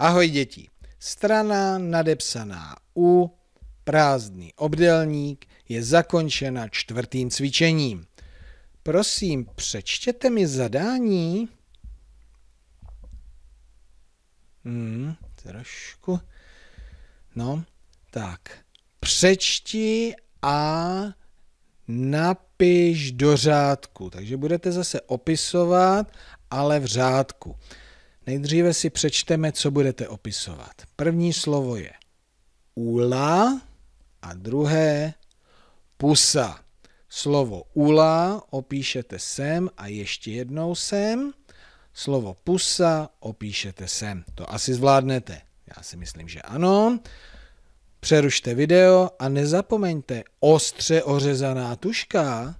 Ahoj děti. Strana nadepsaná u prázdný obdelník je zakončena čtvrtým cvičením. Prosím, přečtěte mi zadání. Hmm, trošku. No, tak. Přečti a napiš do řádku. Takže budete zase opisovat, ale v řádku. Nejdříve si přečteme, co budete opisovat. První slovo je úla a druhé pusa. Slovo úla opíšete sem a ještě jednou sem. Slovo pusa opíšete sem. To asi zvládnete. Já si myslím, že ano. Přerušte video a nezapomeňte, ostře ořezaná tuška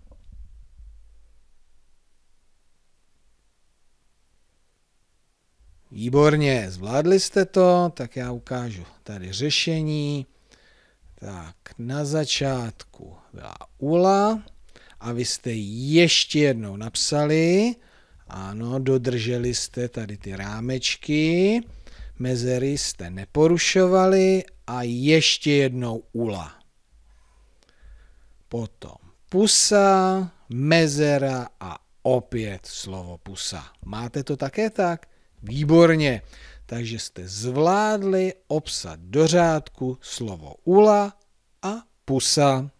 Výborně, zvládli jste to, tak já ukážu tady řešení. Tak, na začátku byla ULA a vy jste ještě jednou napsali, ano, dodrželi jste tady ty rámečky, mezery jste neporušovali a ještě jednou ULA. Potom pusa, mezera a opět slovo pusa. Máte to také tak? Výborně. Takže jste zvládli obsat do řádku slovo ula a pusa.